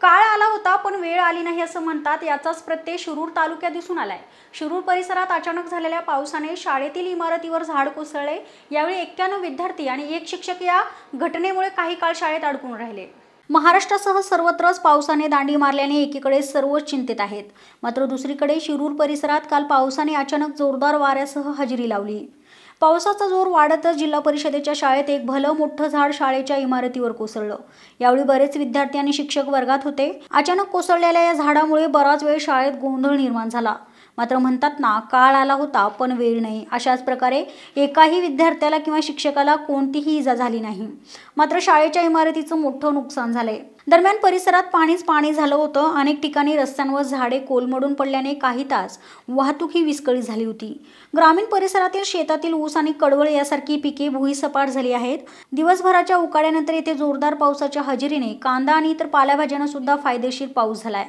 काळ आला होता पण वेळ आली नाही असं म्हणतात याचाच प्रत्यय शिरूर तालुक्यात दिसून आलाय शिरूर परिसरात अचानक झालेल्या पावसाने शाळेतील इमारतीवर झाड कोसळले यावेळी एक्क्याण्णव विद्यार्थी आणि एक शिक्षक या घटनेमुळे काही काळ शाळेत अडकून राहिले महाराष्ट्रासह सर्वत्रच पावसाने दांडी मारल्याने एकीकडे सर्वच चिंतेत आहेत मात्र दुसरीकडे शिरूर परिसरात काल पावसाने अचानक जोरदार वाऱ्यासह हजेरी लावली पावसाचा जोर वाढतच जिल्हा परिषदेच्या शाळेत एक भलं मोठं झाड शाळेच्या इमारतीवर कोसळलं यावेळी बरेच विद्यार्थी आणि शिक्षक वर्गात होते अचानक कोसळलेल्या या झाडामुळे बराच वेळ शाळेत गोंधळ निर्माण झाला मात्र म्हणतात ना काळ आला होता पण वेळ नाही अशाच प्रकारे एकाही विद्यार्थ्याला किंवा शिक्षकाला कोणतीही इजा झाली नाही मात्र शाळेच्या इमारतीचं मोठं नुकसान झालंय दरम्यान परिसरात पाणीच पाणी झालं होतं अनेक ठिकाणी रस्त्यांवर झाडे कोलमडून पडल्याने काही तास वाहतूक ही विस्कळीत झाली होती ग्रामीण परिसरातील शेतातील ऊस आणि कडवळ यासारखी पिके भुईसपाट झाली आहेत दिवसभराच्या उकाड्यानंतर येथे जोरदार पावसाच्या हजेरीने कांदा आणि इतर पालेभाज्यांना सुद्धा फायदेशीर पाऊस झालाय